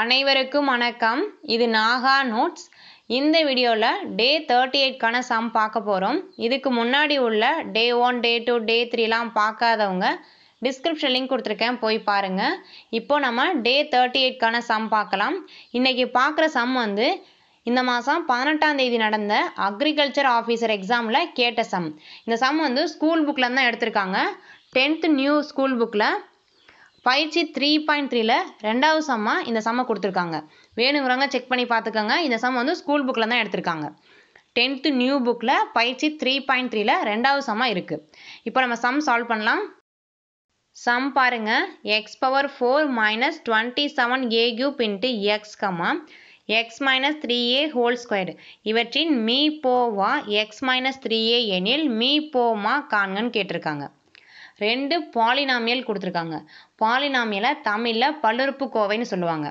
அனைவருக்கும் வணக்கம் இது நாகா நோட்ஸ் இந்த வீடியோவில் டே தேர்ட்டி எயிட்கான சம் பார்க்க போகிறோம் இதுக்கு முன்னாடி உள்ள டே ஒன் டே டூ டே த்ரீலாம் பார்க்காதவங்க டிஸ்கிரிப்ஷன் லிங்க் கொடுத்துருக்கேன் போய் பாருங்கள் இப்போ நம்ம டே தேர்ட்டி எயிட்கான சம் பார்க்கலாம் இன்றைக்கி பார்க்குற சம் வந்து இந்த மாதம் பதினெட்டாம் தேதி நடந்த அக்ரிகல்ச்சர் ஆஃபீஸர் எக்ஸாமில் கேட்ட சம் இந்த சம் வந்து ஸ்கூல் புக்கில் தான் எடுத்திருக்காங்க டென்த்து நியூ ஸ்கூல் புக்கில் பயிற்சி த்ரீ பாயிண்ட் த்ரீல ரெண்டாவது சம்மா இந்த சம்மை கொடுத்துருக்காங்க வேணுங்கிறவங்க செக் பண்ணி பார்த்துக்கோங்க இந்த சம் வந்து ஸ்கூல் புக்கில் தான் எடுத்திருக்காங்க டென்த்து நியூ புக்கில் பயிற்சி த்ரீ பாயிண்ட் த்ரீல ரெண்டாவது சம்மா இருக்குது இப்போ நம்ம சம் சால்வ் பண்ணலாம் சம் பாருங்க x power four minus twenty seven a cube into x comma x minus three a whole square இவற்றின் மீ போவா எக்ஸ் மைனஸ் த்ரீ ஏ எனில் மீ போமா கான்கன்னு கேட்டிருக்காங்க ரெண்டு பாலினாமியல் கொடுத்துருக்காங்க பாலினாமியலை தமிழில் பல்லுறுப்புக்கோவைன்னு சொல்லுவாங்க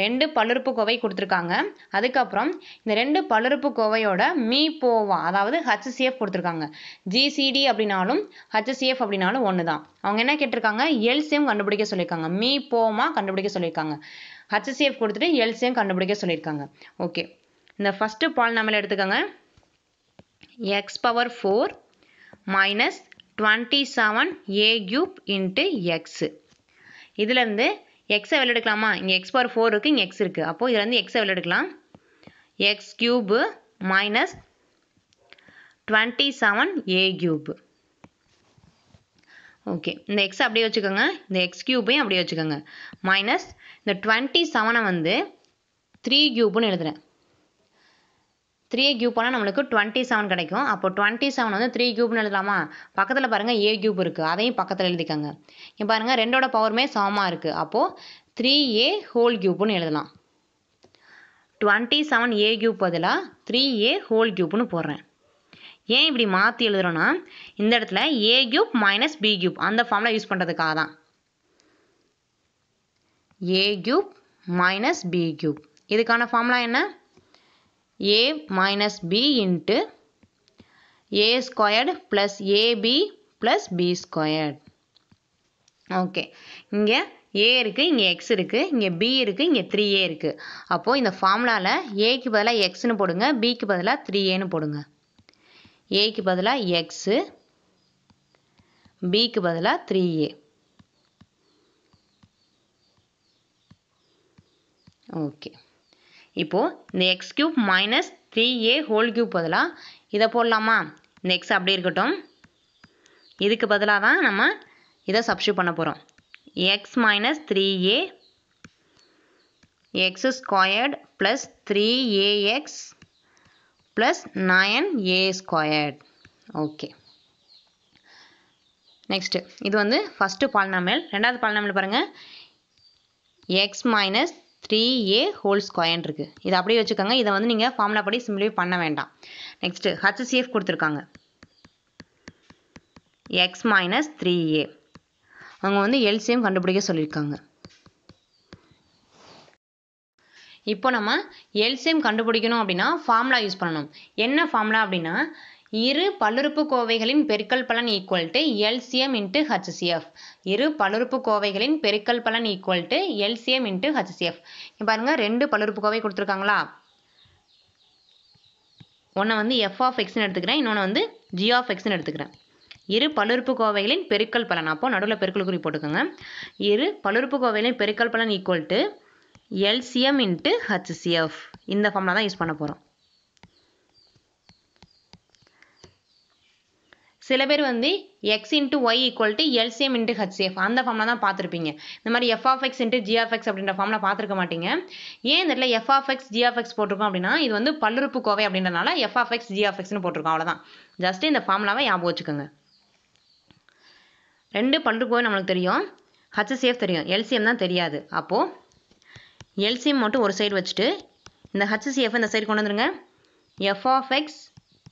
ரெண்டு பல்லுறுப்புக்கோவை கொடுத்துருக்காங்க அதுக்கப்புறம் இந்த ரெண்டு பல்லுறுப்புக்கோவையோட மீ போவா அதாவது ஹச்சிசிஎஃப் கொடுத்துருக்காங்க ஜிசிடி அப்படின்னாலும் ஹச்சிசிஎஃப் அப்படின்னாலும் ஒன்று தான் அவங்க என்ன கேட்டிருக்காங்க எல்சிஎம் கண்டுபிடிக்க சொல்லியிருக்காங்க மீ போமா கண்டுபிடிக்க சொல்லியிருக்காங்க ஹச்சிசிஎஃப் கொடுத்துட்டு எல்சிஎம் கண்டுபிடிக்க சொல்லியிருக்காங்க ஓகே இந்த ஃபஸ்ட்டு பால் நம்மள எடுத்துக்கோங்க x power four minus twenty seven a cube into x இதுலேருந்து எக்ஸை விளையாடுக்கலாமா இங்கே எக்ஸ் பவர் ஃபோர் இருக்குது இங்கே எக்ஸ் இருக்குது அப்போது இதுலேருந்து எக்ஸை விளையாடுக்கலாம் x cube minus twenty seven a cube okay இந்த எக்ஸ் அப்படியே வச்சுக்கோங்க இந்த எக்ஸ் கியூபையும் அப்படியே வச்சுக்கோங்க மைனஸ் இந்த டுவெண்ட்டி செவனை வந்து த்ரீ கியூப்னு எழுதுகிறேன் த்ரீ கியூப் போனால் நம்மளுக்கு டுவெண்ட்டி செவன் கிடைக்கும் அப்போ டுவெண்ட்டி செவன் வந்து த்ரீ கியூப்னு எழுதலாமா பக்கத்தில் பாருங்கள் ஏ கியூப் இருக்குது அதையும் பக்கத்தில் எழுதிக்கோங்க இங்கே பாருங்கள் ரெண்டோட பவருமே சமமாக இருக்குது அப்போது த்ரீ ஏ ஹோல் கியூப்னு எழுதலாம் டுவெண்ட்டி செவன் ஏ கியூப் பதிலாக த்ரீ ஏ ஹோல் கியூப்னு போடுறேன் ஏன் இப்படி மாற்றி எழுதுகிறோன்னா இந்த இடத்துல a cube minus b cube அந்த ஃபார்மில் யூஸ் பண்ணுறதுக்காக தான் a cube minus b cube இதுக்கான ஃபார்ம்லாம் என்ன a minus b into a squared plus ab plus b squared okay இங்கே ஏ இருக்குது இங்கே எக்ஸ் இருக்குது இங்கே பி இருக்குது இங்கே த்ரீ ஏ இருக்குது அப்போது இந்த ஃபார்முலாவில் ஏக்கு பதிலாக எக்ஸ்னு போடுங்க பிக்கு பதிலாக த்ரீ ஏன்னு போடுங்க ஏக்கு பதிலாக எக்ஸு பிக்கு பதிலாக த்ரீ ஏ ஓகே இப்போது இந்த x cube minus three a whole cube பதிலாக இதை போடலாமா இந்த எக்ஸ் அப்படி இருக்கட்டும் இதுக்கு பதிலாக தான் நம்ம இதை சப்ஸ்டியூ பண்ண போகிறோம் x minus three a x squared plus three a x plus nine a squared okay next இது வந்து ஃபஸ்ட்டு பாலினாமியல் ரெண்டாவது பாலினாமியல் பாருங்கள் x minus three a whole square இருக்குது இதை அப்படியே வச்சுக்கோங்க இதை வந்து நீங்கள் ஃபார்முலா படி சிம்பிளே பண்ண வேண்டாம் நெக்ஸ்ட்டு சிஎஃப் கொடுத்துருக்காங்க எக்ஸ் மைனஸ் த்ரீ ஏ அவங்க வந்து எல்சிஎம் கண்டுபிடிக்க சொல்லியிருக்காங்க இப்போ நம்ம எல்சிஎம் கண்டுபிடிக்கணும் அப்படின்னா ஃபார்முலா யூஸ் பண்ணணும் என்ன ஃபார்முலா அப்படின்னா இரு கோவைகளின் பெருக்கல் பலன் equal to LCM into HCF இரு கோவைகளின் பெருக்கல் பலன் equal to LCM into HCF பாருங்கள் ரெண்டு கோவை கொடுத்துருக்காங்களா ஒன்று வந்து எஃப் ஆஃப் எக்ஸ்னு எடுத்துக்கிறேன் இன்னொன்று வந்து ஜி ஆஃப் எக்ஸ்னு எடுத்துக்கிறேன் இரு கோவைகளின் பெருக்கல் பலன் அப்போ நடுவில் பெருக்கல் குறி போட்டுக்கோங்க இரு கோவைகளின் பெருக்கல் பலன் equal to LCM into HCF இந்த ஃபார்ம்லாம் தான் யூஸ் பண்ண போகிறோம் சில பேர் வந்து x into y equal to LCM into HCF அந்த ஃபார்மில் தான் பார்த்துருப்பீங்க இந்த மாதிரி f of x into g of x அப்படின்ற ஃபார்மில் பார்த்துருக்க மாட்டீங்க ஏன் இந்த இடத்துல f of x g of x போட்டிருக்கோம் அப்படின்னா இது வந்து பல்லுறுப்பு கோவை அப்படின்றனால எஃப் ஆஃப் எக்ஸ் ஜிஆஃப் எக்ஸ்னு போட்டிருக்கோம் அவ்வளோதான் ஜஸ்ட் இந்த ஃபார்முலாவை ஞாபகம் வச்சுக்கோங்க ரெண்டு பல்லுறுப்பு கோவை நம்மளுக்கு தெரியும் ஹெச்சிஎஃப் தெரியும் எல்சிஎம் தான் தெரியாது அப்போது எல்சிஎம் மட்டும் ஒரு சைடு வச்சுட்டு இந்த ஹெச்சிஎஃப் இந்த சைடு கொண்டு வந்துருங்க f of x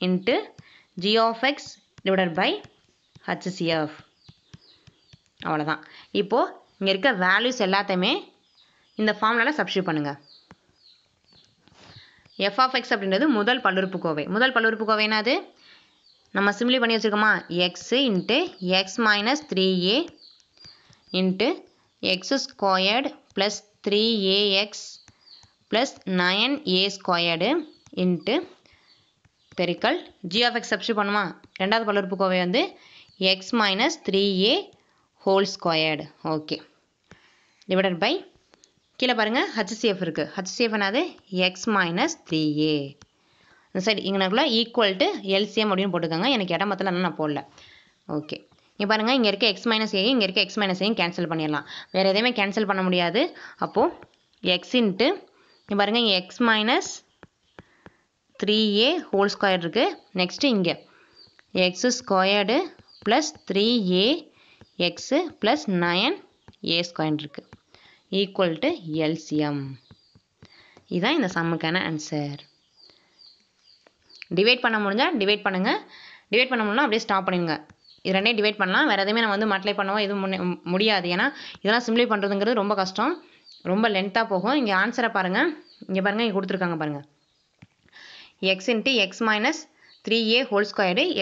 into g of x divided by HCF அவ்வளோதான் இப்போது இங்கே இருக்க வேல்யூஸ் எல்லாத்தையுமே இந்த ஃபார்முலாவில் சப்ஸ்டியூட் பண்ணுங்கள் எஃப் ஆஃப் எக்ஸ் அப்படின்றது முதல் கோவை முதல் பல்லுறுப்புக்கோவைனா அது நம்ம சிம்லி பண்ணி வச்சுருக்கோமா x into x minus three a into x squared plus three a x plus nine a squared into பெருக்கல் எக்ஸ் சப்ஸ்டியூட் பண்ணுமா ரெண்டாவது கோவை வந்து x minus three a whole squared okay divided by கீழே பாருங்கள் ஹச்சிஎஃப் இருக்குது ஹச்சிசிஎஃப் என்னது X minus three a இந்த சைடு இங்கனக்குள்ளே ஈக்குவல் டு எல்சிஎம் அப்படின்னு போட்டுக்கோங்க எனக்கு இடம் மத்தில் நான் போடல ஓகே இங்கே பாருங்கள் இங்கே இருக்க எக்ஸ் மைனஸ் ஏயும் இங்கே இருக்க எக்ஸ் மைனஸ் ஏயும் கேன்சல் பண்ணிடலாம் வேறு எதையுமே கேன்சல் பண்ண முடியாது அப்போது எக்ஸின்ட்டு இங்கே பாருங்கள் இங்கே x minus three a whole இருக்கு இருக்குது நெக்ஸ்ட்டு இங்கே x squared plus three a x plus nine a square இருக்குது ஈக்குவல் எல்சிஎம் இதுதான் இந்த சம்முக்கான ஆன்சர் டிவைட் பண்ண முடிஞ்சால் டிவைட் பண்ணுங்கள் டிவைட் பண்ண முடியலாம் அப்படியே ஸ்டாப் பண்ணிடுங்க இது divide டிவைட் பண்ணலாம் வேறு எதுவுமே வந்து மட்லை பண்ணவா எதுவும் முடியாது ஏன்னா இதெல்லாம் சிம்ப்ளை பண்ணுறதுங்கிறது ரொம்ப கஷ்டம் ரொம்ப லென்த்தாக போகும் இங்கே ஆன்சரை பாருங்க இங்கே பாருங்கள் இங்கே கொடுத்துருக்காங்க பாருங்கள் x into x minus three a whole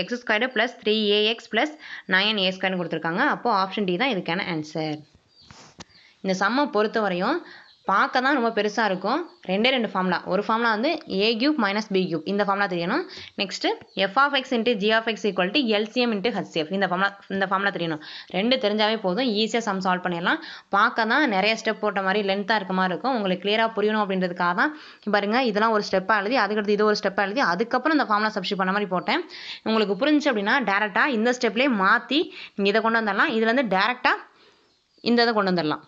x square plus plus three 9a plus nine a ஸ்கொயர்னு கொடுத்துருக்காங்க ஆப்ஷன் டி தான் இதுக்கான ஆன்சர் இந்த சம்ம பொறுத்த வரையும் பார்க்க தான் ரொம்ப பெருசாக இருக்கும் ரெண்டே ரெண்டு ஃபார்முலா ஒரு ஃபார்முலா வந்து a cube minus b cube இந்த ஃபார்முலா தெரியணும் next f of x into g of x equal to LCM into HCF இந்த ஃபார்முலா இந்த ஃபார்முலா தெரியணும் ரெண்டு தெரிஞ்சாவே போதும் ஈஸியாக சம் சால்வ் பண்ணிடலாம் பார்க்க தான் நிறைய ஸ்டெப் போட்ட மாதிரி லென்த்தாக இருக்க மாதிரி இருக்கும் உங்களுக்கு கிளியராக புரியணும் அப்படின்றதுக்காக தான் பாருங்க இதெல்லாம் ஒரு ஸ்டெப்பாக எழுதி அதுக்கடுத்து இது ஒரு ஸ்டெப்பாக எழுதி அதுக்கப்புறம் இந்த ஃபார்முலா சப்ஸ்டி பண்ண மாதிரி போட்டேன் உங்களுக்கு புரிஞ்சு அப்படின்னா டேரெக்டாக இந்த ஸ்டெப்லேயே மாற்றி நீங்கள் இதை கொண்டு வந்துடலாம் இதுலேருந்து டேரெக்டாக இந்த இதை கொண்டு வந்துடலாம்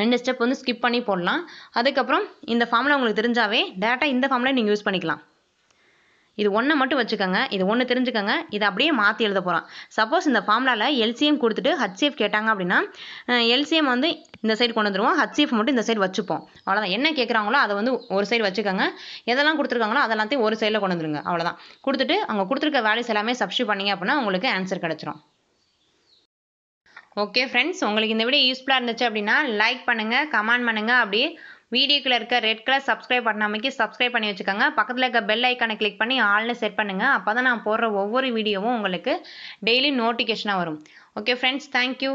ரெண்டு ஸ்டெப் வந்து ஸ்கிப் பண்ணி போடலாம் அதுக்கப்புறம் இந்த ஃபார்மில் உங்களுக்கு தெரிஞ்சாவே டேரெக்டாக இந்த ஃபார்மில் நீங்கள் யூஸ் பண்ணிக்கலாம் இது ஒன்றை மட்டும் வச்சுக்கோங்க இது ஒன்று தெரிஞ்சுக்கோங்க இதை அப்படியே மாற்றி எழுத போகிறோம் சப்போஸ் இந்த ஃபார்முலாவில் எல்சிஎம் கொடுத்துட்டு ஹச்சிஎஃப் கேட்டாங்க அப்படின்னா எல்சிஎம் வந்து இந்த சைடு கொண்டு வந்துடுவோம் ஹச்சிஎஃப் மட்டும் இந்த சைடு வச்சுப்போம் அவ்வளோதான் என்ன கேட்குறாங்களோ அதை வந்து ஒரு சைடு வச்சுக்கோங்க எதெல்லாம் கொடுத்துருக்காங்களோ அதெல்லாத்தையும் ஒரு சைடில் கொண்டு வந்துருங்க அவ்வளோதான் கொடுத்துட்டு அவங்க கொடுத்துருக்க வேல்யூஸ் எல்லாமே சப்ஸ்டியூட் பண்ணிங்க அப்படின்னா உங்களுக்கு ஆன்சர் கிடச்சிரும் ஓகே ஃப்ரெண்ட்ஸ் உங்களுக்கு இந்த வீடியோ யூஸ்ஃபுல்லாக இருந்துச்சு அப்படின்னா லைக் பண்ணுங்கள் கமெண்ட் பண்ணுங்கள் அப்படியே வீடியோக்குள்ளே இருக்க ரெட் கலர் சப்ஸ்கிரைப் பண்ண அமைக்கி சப்ஸ்கிரைப் பண்ணி வச்சுக்கோங்க பக்கத்தில் இருக்க பெல் ஐக்கானை கிளிக் பண்ணி ஆல்னு செட் பண்ணுங்கள் அப்போ நான் போடுற ஒவ்வொரு வீடியோவும் உங்களுக்கு டெய்லி நோட்டிஃபிகேஷனாக வரும் ஓகே ஃப்ரெண்ட்ஸ் தேங்க்யூ